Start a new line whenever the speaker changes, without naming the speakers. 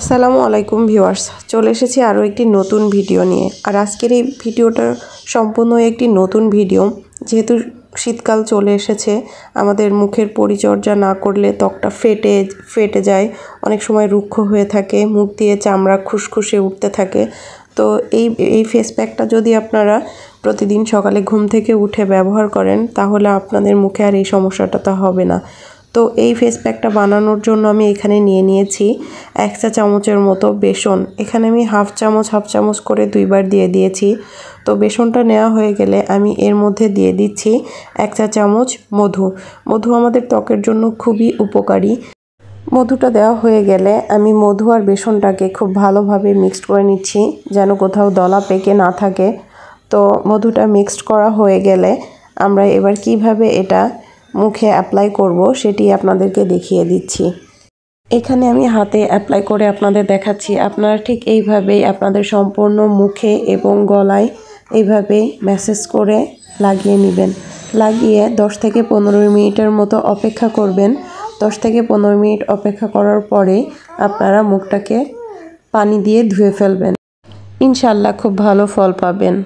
আসসালামু আলাইকুম ভিউয়ার্স চলে এসেছি আরও একটি নতুন ভিডিও নিয়ে আর আজকের এই ভিডিওটা সম্পূর্ণ একটি নতুন ভিডিও যেহেতু শীতকাল চলে এসেছে আমাদের মুখের পরিচর্যা না করলে ত্বকটা ফেটে ফেটে যায় অনেক সময় রুক্ষ হয়ে থাকে মুখ দিয়ে চামড়া খুশখুশে উঠতে থাকে তো এই এই ফেস প্যাকটা যদি আপনারা প্রতিদিন সকালে ঘুম থেকে উঠে ব্যবহার করেন তাহলে আপনাদের মুখে আর এই সমস্যাটা তো হবে না তো এই ফেস প্যাকটা বানানোর জন্য আমি এখানে নিয়ে নিয়েছি এক চা চামচের মতো বেসন এখানে আমি হাফ চামচ হাফ চামচ করে দুইবার দিয়ে দিয়েছি তো বেসনটা নেওয়া হয়ে গেলে আমি এর মধ্যে দিয়ে দিচ্ছি এক চা চামচ মধু মধু আমাদের ত্বকের জন্য খুবই উপকারী মধুটা দেওয়া হয়ে গেলে আমি মধু আর বেসনটাকে খুব ভালোভাবে মিক্সড করে নিচ্ছি যেন কোথাও দলা পেকে না থাকে তো মধুটা মিক্সড করা হয়ে গেলে আমরা এবার কিভাবে এটা মুখে অ্যাপ্লাই করব সেটি আপনাদেরকে দেখিয়ে দিচ্ছি এখানে আমি হাতে অ্যাপ্লাই করে আপনাদের দেখাচ্ছি আপনারা ঠিক এইভাবেই আপনাদের সম্পূর্ণ মুখে এবং গলায় এইভাবে ম্যাসেজ করে লাগিয়ে নেবেন লাগিয়ে 10 থেকে পনেরো মিনিটের মতো অপেক্ষা করবেন 10 থেকে পনেরো মিনিট অপেক্ষা করার পরে আপনারা মুখটাকে পানি দিয়ে ধুয়ে ফেলবেন ইনশাল্লাহ খুব ভালো ফল পাবেন